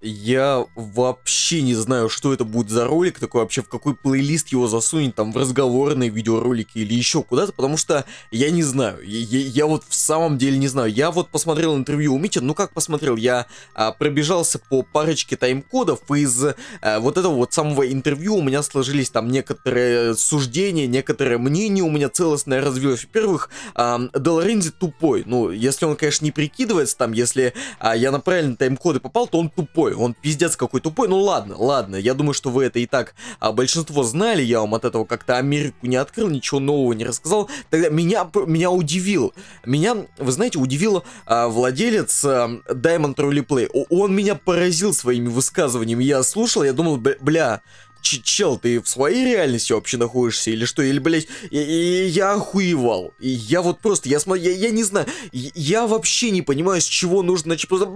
Я вообще не знаю, что это будет за ролик такой, вообще в какой плейлист его засунет, там, в разговорные видеоролики или еще куда-то, потому что я не знаю, я, я, я вот в самом деле не знаю. Я вот посмотрел интервью у Мити, ну как посмотрел, я а, пробежался по парочке тайм-кодов, из а, вот этого вот самого интервью у меня сложились там некоторые суждения, некоторые мнения у меня целостное развилось. Во-первых, а, Долорензи тупой, ну, если он, конечно, не прикидывается там, если а, я на правильные тайм-коды попал, то он тупой, тупой, он пиздец какой тупой, ну ладно, ладно, я думаю, что вы это и так, а большинство знали, я вам от этого как-то Америку не открыл, ничего нового не рассказал, тогда меня, меня удивил, меня, вы знаете, удивил а, владелец а, Diamond Rally Play, он меня поразил своими высказываниями, я слушал, я думал, бля, чел, ты в своей реальности вообще находишься или что? Или, блядь, я, я охуевал. я вот просто, я смотрю, я, я не знаю, я, я вообще не понимаю, с чего нужно, значит, просто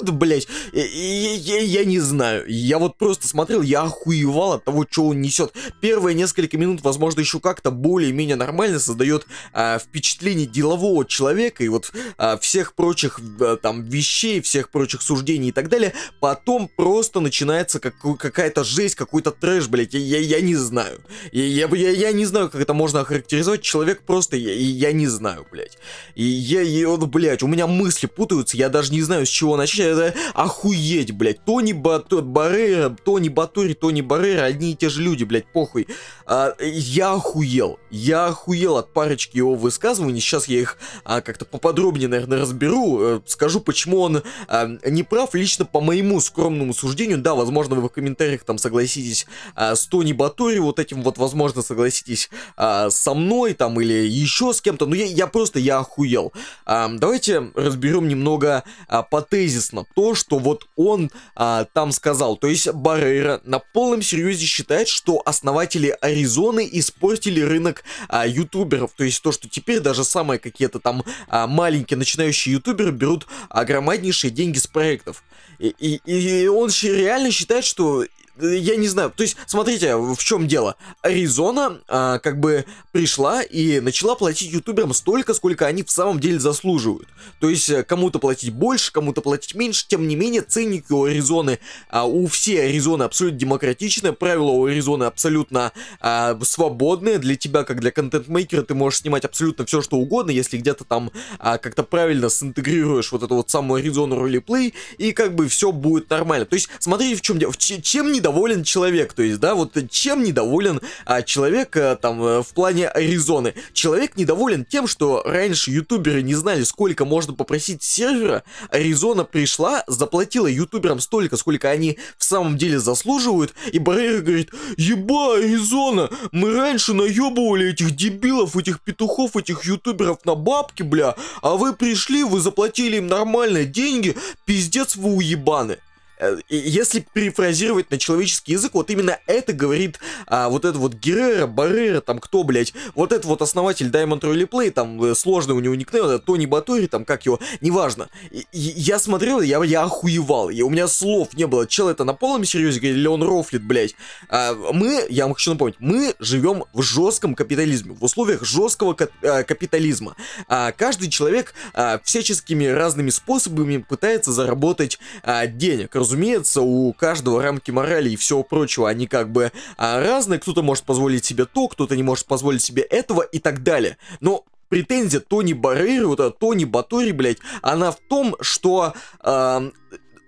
правда, блядь, я, я, я не знаю. Я вот просто смотрел, я охуевал от того, что он несет. Первые несколько минут, возможно, еще как-то более-менее нормально создает а, впечатление делового человека и вот а, всех прочих а, там вещей, всех прочих суждений и так далее. Потом просто начинается как, какая-то жесть, какой-то трэш, блядь, я, я, я не знаю. Я, я, я, я не знаю, как это можно охарактеризовать. Человек просто, я, я не знаю, блядь. И я, и он, блядь, у меня мысли путаются, я даже не знаю, с чего начать это охуеть, блядь. Тони Бато, Баррера, Тони Батори, Тони Баррера, одни и те же люди, блядь, похуй. А, я охуел. Я охуел от парочки его высказываний. Сейчас я их а, как-то поподробнее, наверное, разберу. Э, скажу, почему он а, не прав. Лично по моему скромному суждению, да, возможно, вы в комментариях там согласитесь а, с Тони Батори, вот этим вот, возможно, согласитесь а, со мной там или еще с кем-то. Но я, я просто, я охуел. А, давайте разберем немного а, по тезисно абсолютно то, что вот он а, там сказал. То есть Баррера на полном серьезе считает, что основатели Аризоны испортили рынок а, ютуберов. То есть то, что теперь даже самые какие-то там а, маленькие начинающие ютуберы берут огромнейшие а, деньги с проектов. И, и, и он реально считает, что я не знаю. То есть, смотрите, в чем дело. Аризона а, как бы пришла и начала платить ютуберам столько, сколько они в самом деле заслуживают. То есть, э, кому-то платить больше, кому-то платить меньше. Тем не менее, ценники у Аризоны, а, у всей Аризоны абсолютно демократичные. Правила у Аризоны абсолютно а, свободные. Для тебя, как для контент-мейкера, ты можешь снимать абсолютно все, что угодно, если где-то там а, как-то правильно синтегрируешь вот эту вот самую Аризону ролеплей, и как бы все будет нормально. То есть, смотрите, в чем дело. Чем недовольны недоволен человек, то есть, да, вот чем недоволен а, человек а, там э, в плане Аризоны? Человек недоволен тем, что раньше ютуберы не знали, сколько можно попросить сервера, Аризона пришла, заплатила ютуберам столько, сколько они в самом деле заслуживают, и Баррера говорит, еба, Аризона, мы раньше наебывали этих дебилов, этих петухов, этих ютуберов на бабки, бля, а вы пришли, вы заплатили им нормальные деньги, пиздец вы уебаны. Э, если перефразировать на человеческий язык, вот именно это говорит а, вот этот вот Геррера, Баррера, там кто, блядь, вот этот вот основатель Diamond Rally Play, там э, сложный у него никнейм, это Тони Батори, там как его, неважно. И, я смотрел, я, я охуевал, и у меня слов не было, чел это на полном серьезе говорит, или он рофлит, блядь. А, мы, я вам хочу напомнить, мы живем в жестком капитализме, в условиях жесткого кап э, капитализма. А, каждый человек а, всяческими разными способами пытается заработать а, денег, разумеется, у каждого рамки морали и всего прочего, они как бы а, разные, кто-то может позволить себе то, кто-то не может позволить себе этого и так далее. Но претензия Тони Баррейра, вот Тони Батори, блядь, она в том, что... Э,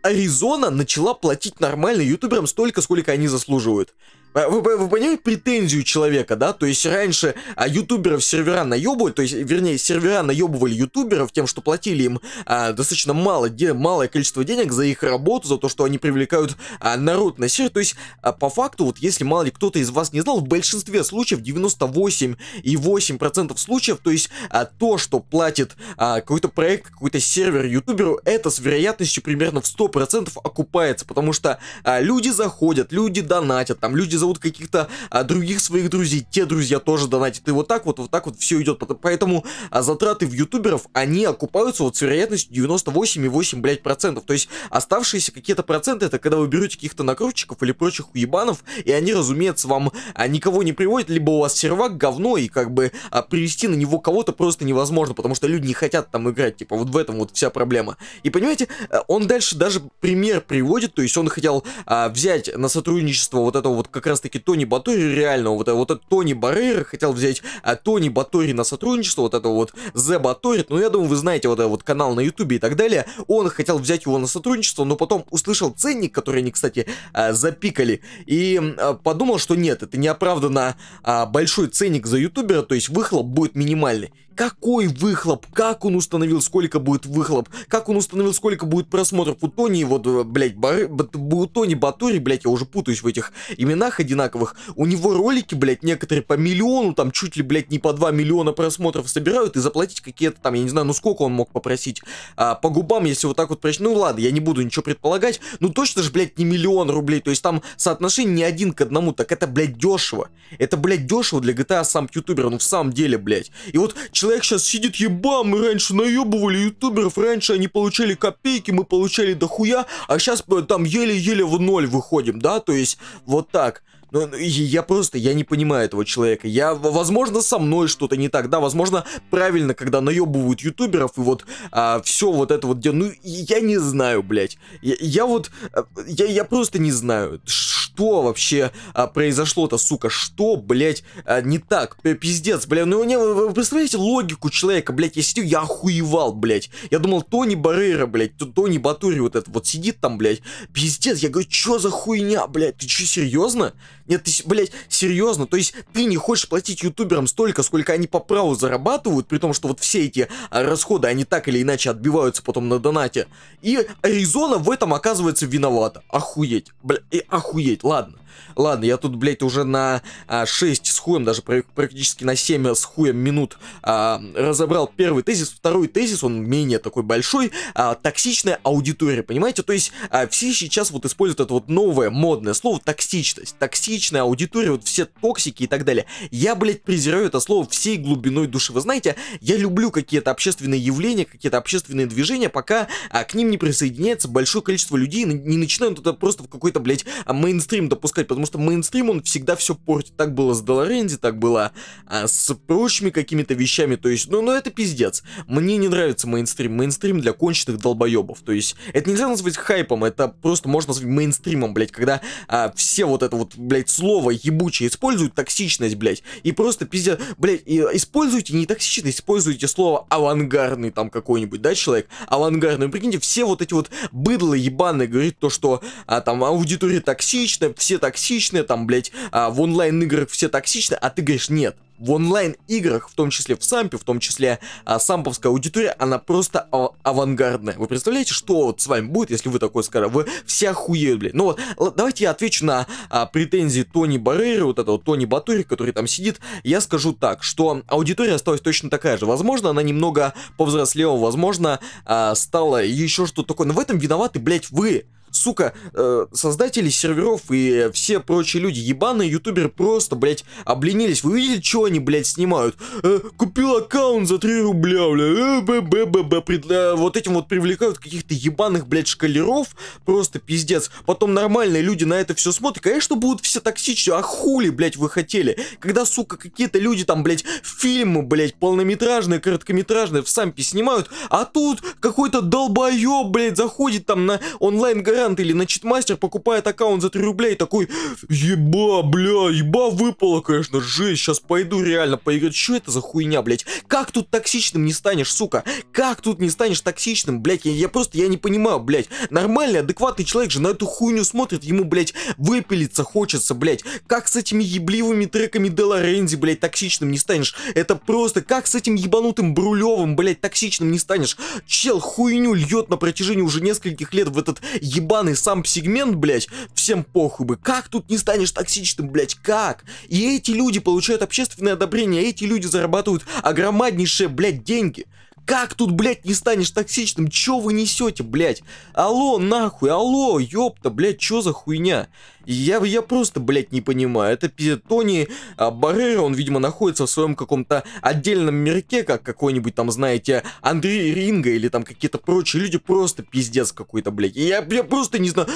Аризона начала платить нормально ютуберам столько, сколько они заслуживают. А вы, вы, вы понимаете претензию человека, да? То есть раньше а, ютуберов сервера наебывали, то есть, вернее, сервера наебывали ютуберов тем, что платили им а, достаточно мало, де, малое количество денег за их работу, за то, что они привлекают а, народ на сервер. То есть, а, по факту, вот если мало ли кто-то из вас не знал, в большинстве случаев, 98,8% случаев, то есть а, то, что платит а, какой-то проект, какой-то сервер ютуберу, это с вероятностью примерно в 100% окупается, потому что а, люди заходят, люди донатят, там люди зовут каких-то а, других своих друзей, те друзья тоже донатят. И вот так вот, вот так вот все идет. Поэтому а, затраты в ютуберов, они окупаются вот с вероятностью 98,8, блядь, процентов. То есть оставшиеся какие-то проценты, это когда вы берете каких-то накрутчиков или прочих уебанов, и они, разумеется, вам а, никого не приводят, либо у вас сервак говно, и как бы а, привести на него кого-то просто невозможно, потому что люди не хотят там играть, типа, вот в этом вот вся проблема. И понимаете, э, он дальше даже пример приводит, то есть он хотел а, взять на сотрудничество вот этого вот как раз раз таки Тони Батори реального вот, э, вот этот Тони Баррера хотел взять а, Тони Батори на сотрудничество, вот этого вот The Баторит, ну я думаю, вы знаете вот этот вот канал на ютубе и так далее, он хотел взять его на сотрудничество, но потом услышал ценник, который они, кстати, а, запикали, и э, подумал, что нет, это неоправданно а, большой ценник за ютубера, то есть выхлоп будет минимальный. Какой выхлоп? Как он установил, сколько будет выхлоп? Как он установил, сколько будет просмотров? У Тони, вот, э, блядь, Бар... у Тони Батори, блядь, я уже путаюсь в этих именах одинаковых. У него ролики, блядь, некоторые по миллиону, там, чуть ли, блядь, не по 2 миллиона просмотров собирают и заплатить какие-то там, я не знаю, ну сколько он мог попросить. А, по губам, если вот так вот прочитать, ну ладно, я не буду ничего предполагать, ну точно же, блядь, не миллион рублей, то есть там соотношение не один к одному, так это, блядь, дешево. Это, блядь, дешево для GTA сам ютубер, ну в самом деле, блядь. И вот Человек сейчас сидит, еба, мы раньше наебывали ютуберов, раньше они получали копейки, мы получали дохуя, а сейчас там еле-еле в ноль выходим, да, то есть вот так. Но ну, ну, я просто, я не понимаю этого человека. Я, возможно, со мной что-то не так, да, возможно, правильно, когда наебывают ютуберов и вот а, все вот это вот дело. Ну, я не знаю, блядь. Я, я вот, э, я, я просто не знаю, что что вообще а, произошло-то, сука? Что, блядь, а, не так? Пиздец, блядь. Ну, не, вы, вы представляете логику человека, блядь? Я сидел, я охуевал, блядь. Я думал, Тони Баррера, блядь, Тони Батури вот этот вот сидит там, блядь. Пиздец, я говорю, что за хуйня, блядь? Ты что, серьезно? Нет, ты, блядь, серьезно? То есть ты не хочешь платить ютуберам столько, сколько они по праву зарабатывают, при том, что вот все эти а, расходы, они так или иначе отбиваются потом на донате. И Аризона в этом оказывается виновата. Охуеть, блядь, охуеть говорить. Ладно, ладно, я тут, блядь, уже на а, 6 с хуем, даже практически на 7 с хуем минут а, разобрал первый тезис, второй тезис, он менее такой большой, а, токсичная аудитория, понимаете? То есть а, все сейчас вот используют это вот новое модное слово токсичность, токсичная аудитория, вот все токсики и так далее. Я, блядь, презираю это слово всей глубиной души. Вы знаете, я люблю какие-то общественные явления, какие-то общественные движения, пока а, к ним не присоединяется большое количество людей, не начинают это просто в какой-то, блядь, мейнстрим а, мейнстрим допускать, потому что мейнстрим, он всегда все портит. Так было с Долоренди, так было а, с прочими какими-то вещами, то есть, ну, ну это пиздец. Мне не нравится мейнстрим, мейнстрим для конченых долбоебов, то есть, это нельзя назвать хайпом, это просто можно назвать мейнстримом, блядь, когда а, все вот это вот, блядь, слово ебучее используют, токсичность, блядь, и просто пиздец, блядь, и, используйте не токсичность, используйте слово авангардный там какой-нибудь, да, человек, авангардный, ну, прикиньте, все вот эти вот быдло ебаные говорят то, что а, там аудитория токсична, токсичная, все токсичные, там, блядь, а, в онлайн-играх все токсичные, а ты говоришь нет. В онлайн-играх, в том числе в Сампе, в том числе а, самповская аудитория, она просто а, авангардная. Вы представляете, что вот с вами будет, если вы такое скажете? Вы все охуеют, блядь. Ну вот, давайте я отвечу на а, претензии Тони Баррера, вот этого Тони Батури, который там сидит. Я скажу так, что аудитория осталась точно такая же. Возможно, она немного повзрослела, возможно, а, стала еще что-то такое. Но в этом виноваты, блядь, вы сука, э, создатели серверов и э, все прочие люди, ебаные ютуберы просто, блядь, обленились. Вы видели, что они, блядь, снимают? Э, купил аккаунт за 3 рубля, бля, э, б, б, б, б, пред, э, вот этим вот привлекают каких-то ебаных, блядь, шкалеров, просто пиздец. Потом нормальные люди на это все смотрят, конечно, будут все токсичны, а хули, блядь, вы хотели? Когда, сука, какие-то люди там, блядь, фильмы, блядь, полнометражные, короткометражные в сампе снимают, а тут какой-то долбоеб, блядь, заходит там на онлайн-гараж торрент или на читмастер покупает аккаунт за 3 рубля и такой, еба, бля, еба выпало конечно, жесть, сейчас пойду реально поиграть, что это за хуйня, блядь, как тут токсичным не станешь, сука, как тут не станешь токсичным, блядь, я, я просто, я не понимаю, блядь, нормальный, адекватный человек же на эту хуйню смотрит, ему, блядь, выпилиться хочется, блядь, как с этими ебливыми треками Дела Рэнди, блядь, токсичным не станешь, это просто, как с этим ебанутым Брулевым, блядь, токсичным не станешь, чел хуйню льет на протяжении уже нескольких лет в этот ебаный ебаный сам сегмент, блядь, всем похуй бы. Как тут не станешь токсичным, блядь, как? И эти люди получают общественное одобрение, а эти люди зарабатывают огромнейшие, блядь, деньги. Как тут, блядь, не станешь токсичным? Чё вы несете, блядь? Алло, нахуй, алло, ёпта, блядь, чё за хуйня? Я, я просто, блядь, не понимаю. Это Тони а, Баррера, он, видимо, находится в своем каком-то отдельном мирке, как какой-нибудь там, знаете, Андрей Ринга или там какие-то прочие люди, просто пиздец какой-то, блядь. я, я просто не знаю,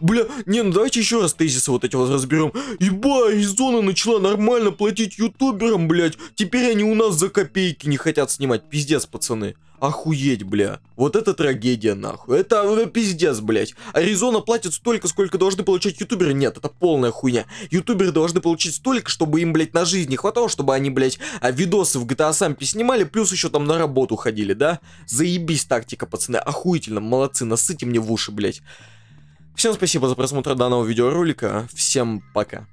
бля, не, ну давайте еще раз тезисы вот эти вот разберем. Еба, Аризона начала нормально платить ютуберам, блядь. Теперь они у нас за копейки не хотят снимать, пиздец, пацаны. Охуеть, бля. Вот это трагедия, нахуй. Это ну, пиздец, блядь. Аризона платит столько, сколько должны получать ютуберы. Нет, это полная хуйня. Ютуберы должны получить столько, чтобы им, блядь, на жизнь не хватало, чтобы они, блядь, а, видосы в GTA Сампе снимали, плюс еще там на работу ходили, да? Заебись тактика, пацаны. Охуительно, молодцы, насыте мне в уши, блядь. Всем спасибо за просмотр данного видеоролика. Всем пока.